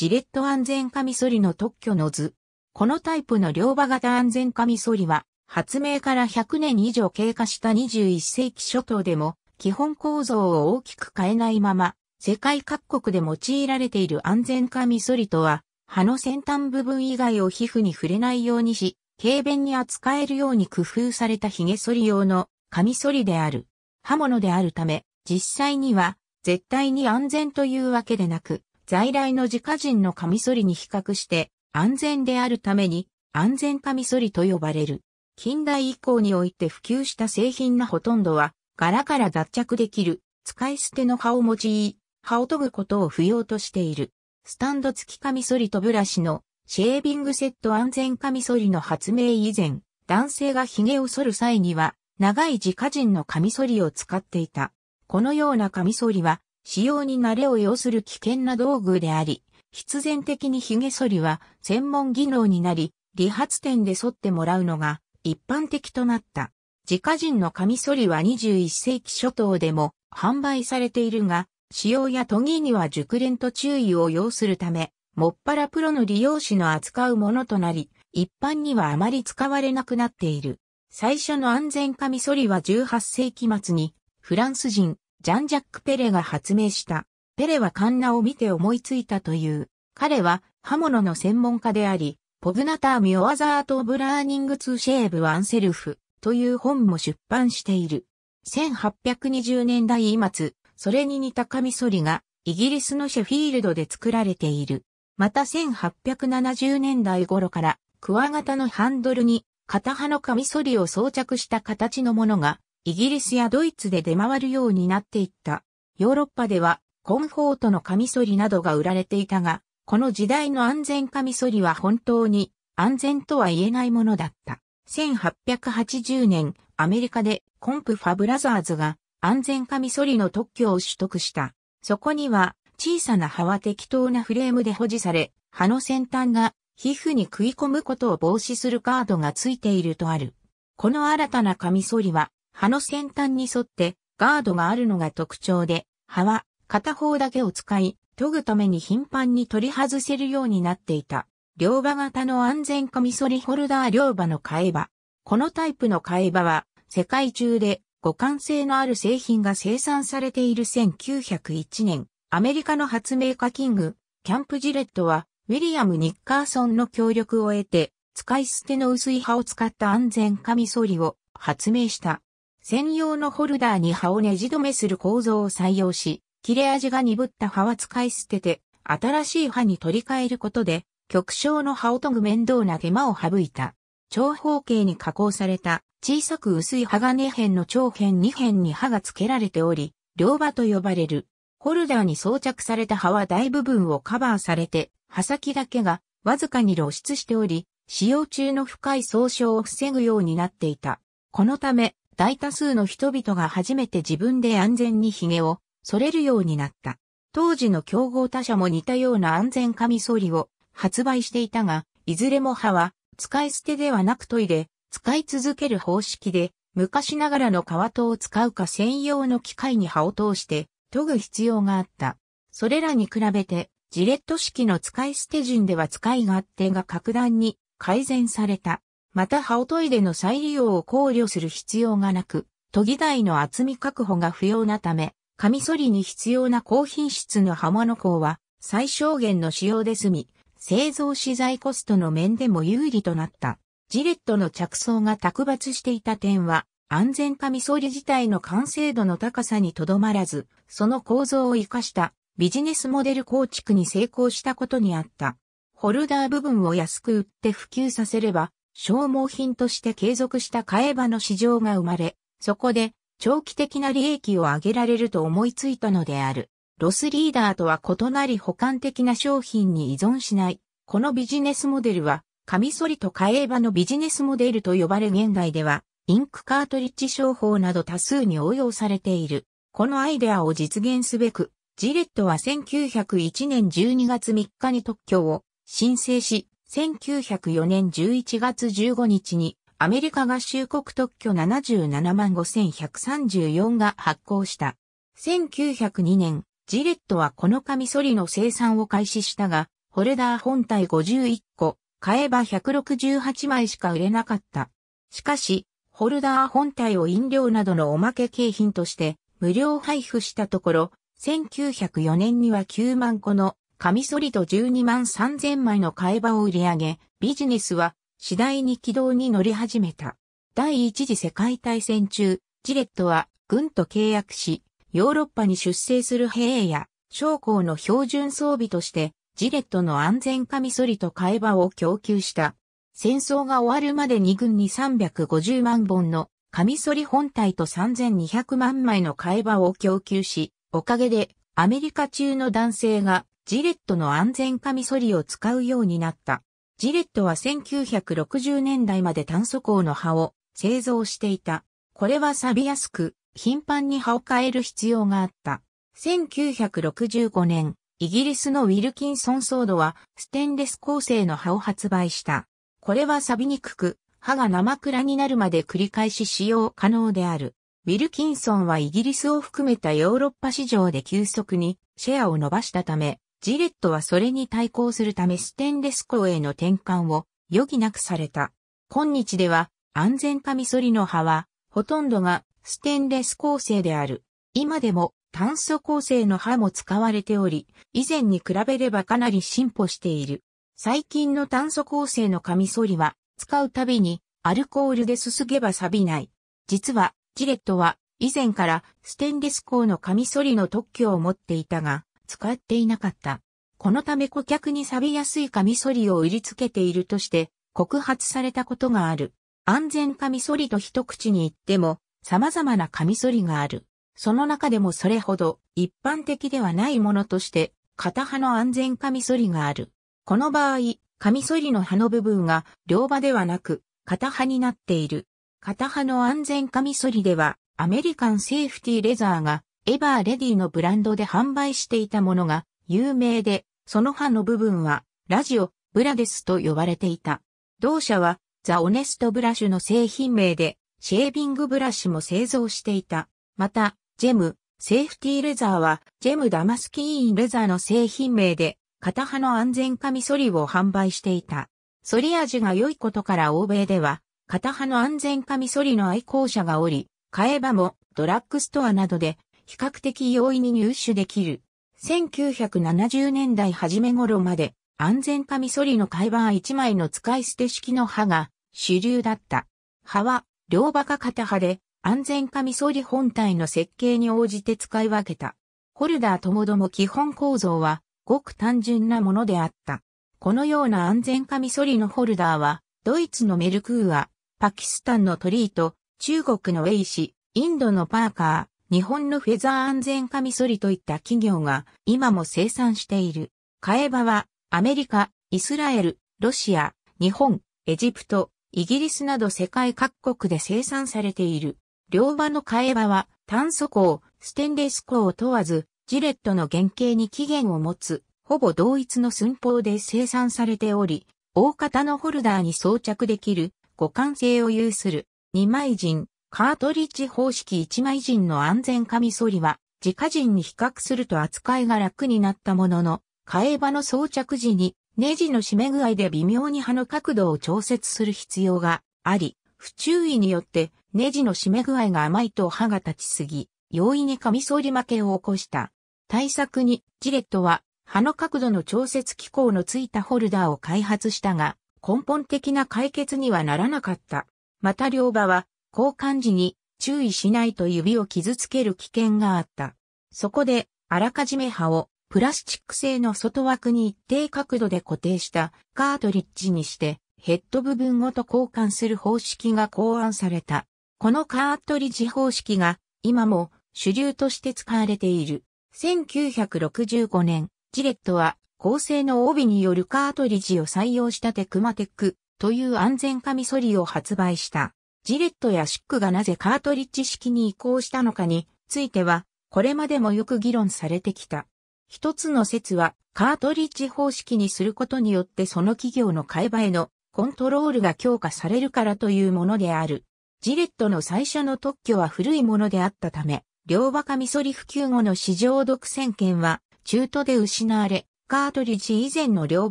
ジレット安全カミソリの特許の図。このタイプの両刃型安全カミソリは、発明から100年以上経過した21世紀初頭でも、基本構造を大きく変えないまま、世界各国で用いられている安全カミソリとは、刃の先端部分以外を皮膚に触れないようにし、軽便に扱えるように工夫された髭剃り用のカミソリである。刃物であるため、実際には絶対に安全というわけでなく、在来の自家人のカミソリに比較して安全であるために安全カミソリと呼ばれる。近代以降において普及した製品のほとんどは柄から脱着できる使い捨ての刃を用い、刃を研ぐことを不要としている。スタンド付きカミソリとブラシのシェービングセット安全カミソリの発明以前、男性が髭を剃る際には長い自家人のカミソリを使っていた。このようなカミソリは使用に慣れを要する危険な道具であり、必然的に髭剃りは専門技能になり、理髪店で剃ってもらうのが一般的となった。自家人のカミソリは21世紀初頭でも販売されているが、使用や研ぎには熟練と注意を要するため、もっぱらプロの利用士の扱うものとなり、一般にはあまり使われなくなっている。最初の安全カミソリは18世紀末に、フランス人、ジャン・ジャック・ペレが発明した。ペレはカンナを見て思いついたという。彼は刃物の専門家であり、ポブナターミオアザート・ブラーニング・ツーシェーブ・ワンセルフという本も出版している。1820年代末、それに似たカミソリがイギリスのシェフィールドで作られている。また1870年代頃からクワガタのハンドルに片刃のカミソリを装着した形のものがイギリスやドイツで出回るようになっていった。ヨーロッパではコンフォートのカミソリなどが売られていたが、この時代の安全カミソリは本当に安全とは言えないものだった。1880年、アメリカでコンプファブラザーズが安全カミソリの特許を取得した。そこには小さな葉は適当なフレームで保持され、葉の先端が皮膚に食い込むことを防止するカードがついているとある。この新たなカミソリは葉の先端に沿ってガードがあるのが特徴で、葉は片方だけを使い、研ぐために頻繁に取り外せるようになっていた。両刃型の安全カミソリホルダー両刃の替え刃。このタイプの替え刃は世界中で互換性のある製品が生産されている1901年、アメリカの発明家キング、キャンプジレットはウィリアム・ニッカーソンの協力を得て、使い捨ての薄い刃を使った安全カミソリを発明した。専用のホルダーに刃をねじ止めする構造を採用し、切れ味が鈍った刃は使い捨てて、新しい刃に取り替えることで、極小の刃を研ぐ面倒な手間を省いた。長方形に加工された小さく薄い鋼片の長辺2辺に刃が付けられており、両刃と呼ばれる。ホルダーに装着された刃は大部分をカバーされて、刃先だけがわずかに露出しており、使用中の深い損傷を防ぐようになっていた。このため、大多数の人々が初めて自分で安全に髭を剃れるようになった。当時の競合他社も似たような安全カミソリを発売していたが、いずれも歯は使い捨てではなく研いで、使い続ける方式で、昔ながらの革刀を使うか専用の機械に刃を通して研ぐ必要があった。それらに比べて、ジレット式の使い捨て陣では使い勝手が格段に改善された。またをトイレの再利用を考慮する必要がなく、研ぎ台の厚み確保が不要なため、カミソリに必要な高品質の刃物工は最小限の使用で済み、製造資材コストの面でも有利となった。ジレットの着想が卓抜していた点は、安全カミソリ自体の完成度の高さにとどまらず、その構造を活かしたビジネスモデル構築に成功したことにあった。ホルダー部分を安く売って普及させれば、消耗品として継続した替え場の市場が生まれ、そこで長期的な利益を上げられると思いついたのである。ロスリーダーとは異なり補完的な商品に依存しない。このビジネスモデルは、カミソリと替え場のビジネスモデルと呼ばれ現代では、インクカートリッジ商法など多数に応用されている。このアイデアを実現すべく、ジレットは1901年12月3日に特許を申請し、1904年11月15日にアメリカ合衆国特許77万5134が発行した。1902年、ジレットはこのカミソリの生産を開始したが、ホルダー本体51個、買えば168枚しか売れなかった。しかし、ホルダー本体を飲料などのおまけ景品として無料配布したところ、1904年には9万個のカミソリと12万3000枚の買い場を売り上げ、ビジネスは次第に軌道に乗り始めた。第一次世界大戦中、ジレットは軍と契約し、ヨーロッパに出征する兵や将校の標準装備として、ジレットの安全カミソリと替えを供給した。戦争が終わるまで2軍に350万本のカミソリ本体と3200万枚の替えを供給し、おかげでアメリカ中の男性がジレットの安全カミソリを使うようになった。ジレットは1960年代まで炭素鋼の刃を製造していた。これは錆びやすく、頻繁に刃を変える必要があった。1965年、イギリスのウィルキンソンソードは、ステンレス構成の刃を発売した。これは錆びにくく、刃が生倉になるまで繰り返し使用可能である。ウィルキンソンはイギリスを含めたヨーロッパ市場で急速にシェアを伸ばしたため、ジレットはそれに対抗するためステンレス鋼への転換を余儀なくされた。今日では安全カミソリの刃はほとんどがステンレス構成である。今でも炭素構成の刃も使われており、以前に比べればかなり進歩している。最近の炭素構成のカミソリは使うたびにアルコールですすげば錆びない。実はジレットは以前からステンレス鋼のカミソリの特許を持っていたが、使っていなかった。このため顧客に錆びやすいカミソリを売りつけているとして告発されたことがある。安全カミソリと一口に言っても様々なカミソリがある。その中でもそれほど一般的ではないものとして片刃の安全カミソリがある。この場合、カミソリの刃の部分が両刃ではなく片刃になっている。片刃の安全カミソリではアメリカンセーフティーレザーがエバーレディのブランドで販売していたものが有名で、その刃の部分はラジオ、ブラデスと呼ばれていた。同社はザ・オネストブラシュの製品名でシェービングブラシも製造していた。また、ジェム、セーフティーレザーはジェムダマスキーンレザーの製品名で片刃の安全カミソリを販売していた。反り味が良いことから欧米では片刃の安全カミソリの愛好者がおり、買えばもドラッグストアなどで比較的容易に入手できる。1970年代初め頃まで安全カミソリの海板1枚の使い捨て式の刃が主流だった。刃は両刃か片刃で安全カミソリ本体の設計に応じて使い分けた。ホルダーともども基本構造はごく単純なものであった。このような安全カミソリのホルダーはドイツのメルクーア、パキスタンのトリート、中国のウェイシ、インドのパーカー、日本のフェザー安全カミソリといった企業が今も生産している。替えばはアメリカ、イスラエル、ロシア、日本、エジプト、イギリスなど世界各国で生産されている。両刃の替え刃は炭素鋼、ステンレス鋼を問わず、ジレットの原型に起源を持つ、ほぼ同一の寸法で生産されており、大型のホルダーに装着できる互換性を有する、二枚陣、カートリッジ方式1枚陣の安全カミソリは、自家陣に比較すると扱いが楽になったものの、替え刃の装着時に、ネジの締め具合で微妙に刃の角度を調節する必要があり、不注意によってネジの締め具合が甘いと刃が立ちすぎ、容易にカミソリ負けを起こした。対策に、ジレットは、刃の角度の調節機構のついたホルダーを開発したが、根本的な解決にはならなかった。また両刃は、交換時に注意しないと指を傷つける危険があった。そこで、あらかじめ刃をプラスチック製の外枠に一定角度で固定したカートリッジにしてヘッド部分ごと交換する方式が考案された。このカートリッジ方式が今も主流として使われている。1965年、ジレットは高性能帯によるカートリッジを採用したテクマテックという安全カミソリを発売した。ジレットやシックがなぜカートリッジ式に移行したのかについては、これまでもよく議論されてきた。一つの説は、カートリッジ方式にすることによってその企業の買い場へのコントロールが強化されるからというものである。ジレットの最初の特許は古いものであったため、両バカミソリ普及後の市場独占権は中途で失われ、カートリッジ以前の両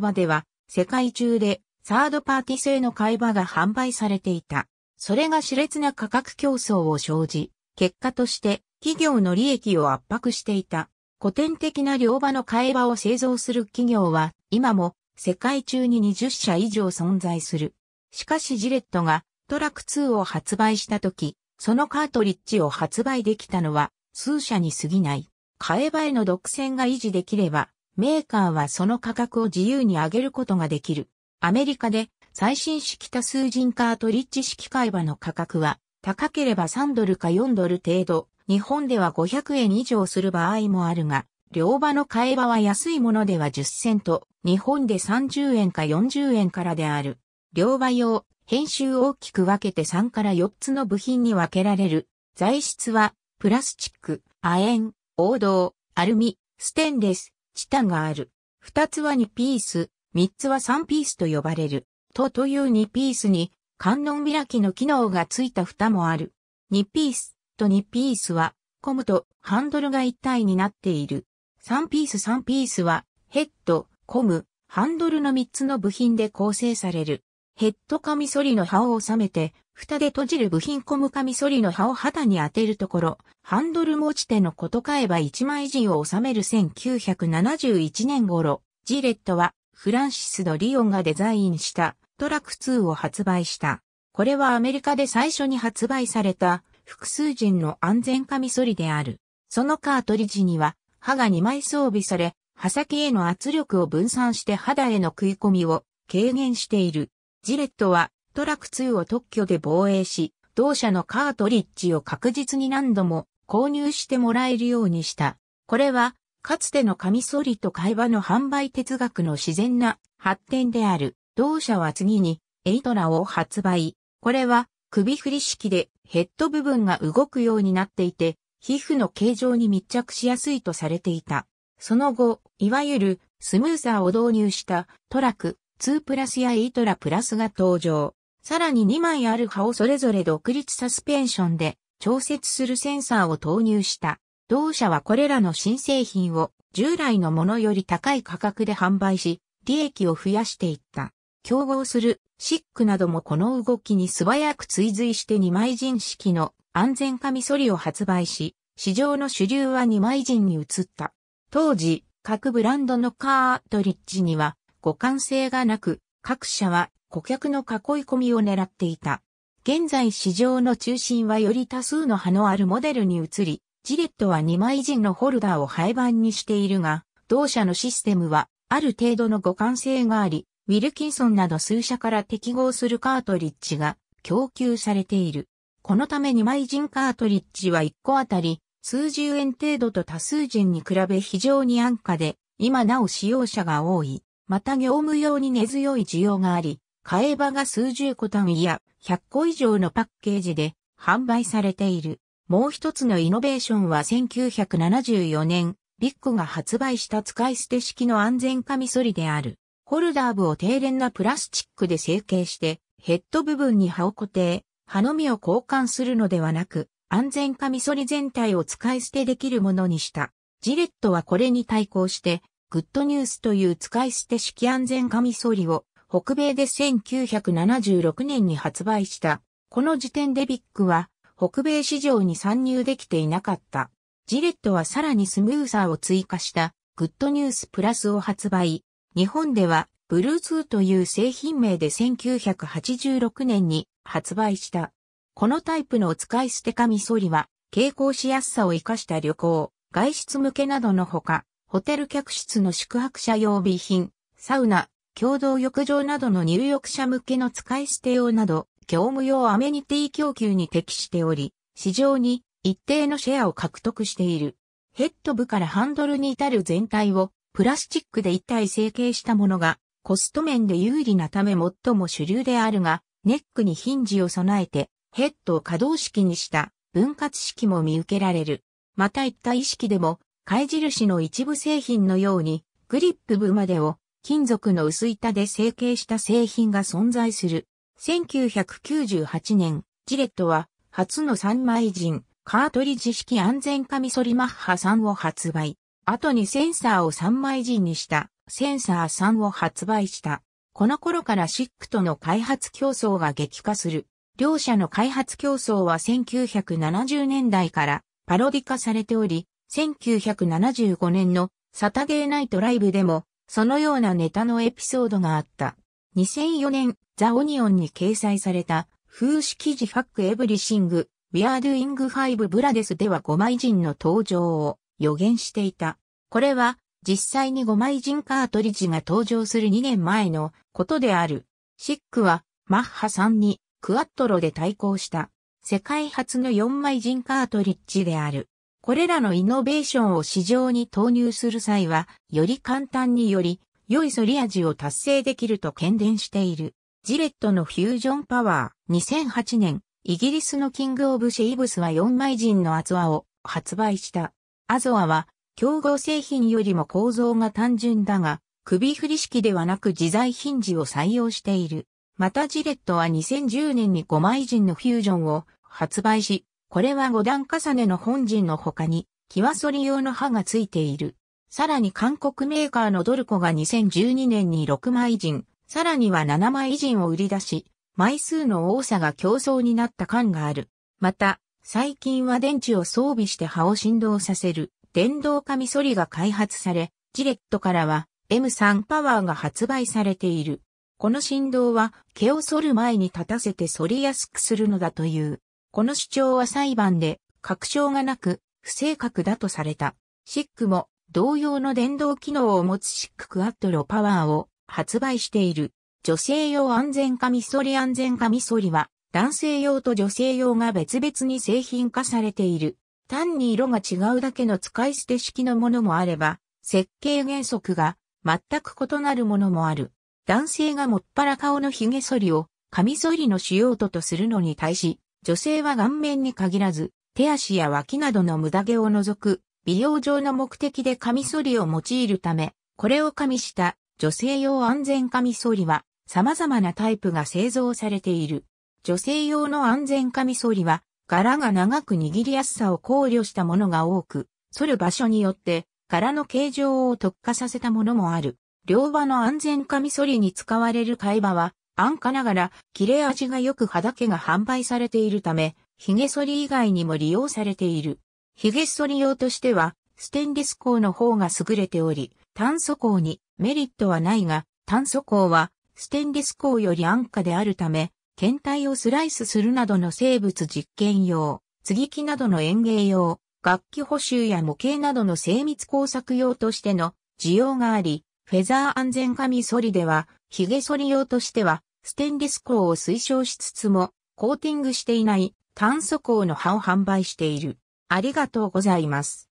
場では世界中でサードパーティ製の買い場が販売されていた。それが熾烈な価格競争を生じ、結果として企業の利益を圧迫していた。古典的な両場の替え場を製造する企業は今も世界中に20社以上存在する。しかしジレットがトラク2を発売した時、そのカートリッジを発売できたのは数社に過ぎない。替え場への独占が維持できれば、メーカーはその価格を自由に上げることができる。アメリカで最新式多数人カートリッジ式会話の価格は、高ければ3ドルか4ドル程度、日本では500円以上する場合もあるが、両場の会え場は安いものでは10セント、日本で30円か40円からである。両場用、編集大きく分けて3から4つの部品に分けられる。材質は、プラスチック、亜鉛、黄銅、アルミ、ステンレス、チタンがある。2つは2ピース、3つは3ピースと呼ばれる。とという2ピースに観音開きの機能がついた蓋もある。2ピースと2ピースは、コムとハンドルが一体になっている。3ピース3ピースは、ヘッド、コム、ハンドルの3つの部品で構成される。ヘッドカミソリの刃を収めて、蓋で閉じる部品コムカミソリの刃を肌に当てるところ、ハンドル持ち手のこと買えば1枚陣を収める1971年頃、ジレットはフランシス・ド・リオンがデザインしたトラック2を発売した。これはアメリカで最初に発売された複数人の安全カミソリである。そのカートリッジには刃が2枚装備され、刃先への圧力を分散して肌への食い込みを軽減している。ジレットはトラック2を特許で防衛し、同社のカートリッジを確実に何度も購入してもらえるようにした。これは、かつてのカミソリと会話の販売哲学の自然な発展である。同社は次に、エイトラを発売。これは、首振り式でヘッド部分が動くようになっていて、皮膚の形状に密着しやすいとされていた。その後、いわゆるスムーザーを導入したトラック2プラスやエイトラプラスが登場。さらに2枚ある刃をそれぞれ独立サスペンションで調節するセンサーを投入した。同社はこれらの新製品を従来のものより高い価格で販売し、利益を増やしていった。競合するシックなどもこの動きに素早く追随して二枚陣式の安全カミソリを発売し、市場の主流は二枚陣に移った。当時、各ブランドのカートリッジには互換性がなく、各社は顧客の囲い込みを狙っていた。現在市場の中心はより多数の派のあるモデルに移り、ジレットは二枚陣のホルダーを廃盤にしているが、同社のシステムはある程度の互換性があり、ウィルキンソンなど数社から適合するカートリッジが供給されている。このため2枚ンカートリッジは1個あたり数十円程度と多数人に比べ非常に安価で、今なお使用者が多い。また業務用に根強い需要があり、買え場が数十個単位や100個以上のパッケージで販売されている。もう一つのイノベーションは1974年、ビッグが発売した使い捨て式の安全カミソリである。ホルダー部を低廉なプラスチックで成形して、ヘッド部分に刃を固定、刃のみを交換するのではなく、安全カミソリ全体を使い捨てできるものにした。ジレットはこれに対抗して、グッドニュースという使い捨て式安全カミソリを北米で1976年に発売した。この時点でビッグは北米市場に参入できていなかった。ジレットはさらにスムーサーを追加したグッドニュースプラスを発売。日本では、ブルーーという製品名で1986年に発売した。このタイプの使い捨てカミソリは、傾向しやすさを活かした旅行、外出向けなどのほか、ホテル客室の宿泊者用備品、サウナ、共同浴場などの入浴者向けの使い捨て用など、業務用アメニティ供給に適しており、市場に一定のシェアを獲得している。ヘッド部からハンドルに至る全体をプラスチックで一体成形したものが、コスト面で有利なため最も主流であるが、ネックにヒンジを備えて、ヘッドを可動式にした分割式も見受けられる。また一体式でも、貝印の一部製品のように、グリップ部までを金属の薄板で成形した製品が存在する。1998年、ジレットは初の三枚人カートリッジ式安全カミソリマッハ3を発売。後にセンサーを3枚陣にしたセンサー3を発売した。この頃からシックとの開発競争が激化する。両者の開発競争は1970年代からパロディ化されており、1975年のサタデーナイトライブでもそのようなネタのエピソードがあった。2004年、ザ・オニオンに掲載された風刺記事ファックエブリシング、アー・ドゥ・イング・ファイブ・ブラデスでは5枚人の登場を予言していた。これは、実際に5枚人カートリッジが登場する2年前のことである。シックは、マッハ3に、クアットロで対抗した。世界初の4枚人カートリッジである。これらのイノベーションを市場に投入する際は、より簡単により良い反り味を達成できると懸念している。ジレットのフュージョンパワー2008年、イギリスのキングオブシェイブスは4枚人の厚輪を発売した。アゾアは、競合製品よりも構造が単純だが、首振り式ではなく自在ヒンジを採用している。またジレットは2010年に5枚陣のフュージョンを発売し、これは5段重ねの本陣の他に、キワソリ用の刃が付いている。さらに韓国メーカーのドルコが2012年に6枚陣、さらには7枚陣を売り出し、枚数の多さが競争になった感がある。また、最近は電池を装備して葉を振動させる電動カミソリが開発され、ジレットからは M3 パワーが発売されている。この振動は毛を剃る前に立たせて剃りやすくするのだという。この主張は裁判で確証がなく不正確だとされた。シックも同様の電動機能を持つシッククアットロパワーを発売している。女性用安全カミソリ安全カミソリは男性用と女性用が別々に製品化されている。単に色が違うだけの使い捨て式のものもあれば、設計原則が全く異なるものもある。男性がもっぱら顔の髭剃りを、カミソリの仕用途とするのに対し、女性は顔面に限らず、手足や脇などの無駄毛を除く、美容上の目的でカミソリを用いるため、これを加味した女性用安全カミソリは、様々なタイプが製造されている。女性用の安全カミソリは、柄が長く握りやすさを考慮したものが多く、反る場所によって柄の形状を特化させたものもある。両刃の安全カミソリに使われる貝刃は、安価ながら切れ味が良く肌毛が販売されているため、髭剃り以外にも利用されている。髭剃り用としては、ステンレス鋼の方が優れており、炭素鋼にメリットはないが、炭素鋼はステンレス鋼より安価であるため、検体をスライスするなどの生物実験用、継ぎ木などの園芸用、楽器補修や模型などの精密工作用としての需要があり、フェザー安全カミソリでは、髭剃り用としては、ステンレス鋼を推奨しつつも、コーティングしていない炭素鋼の刃を販売している。ありがとうございます。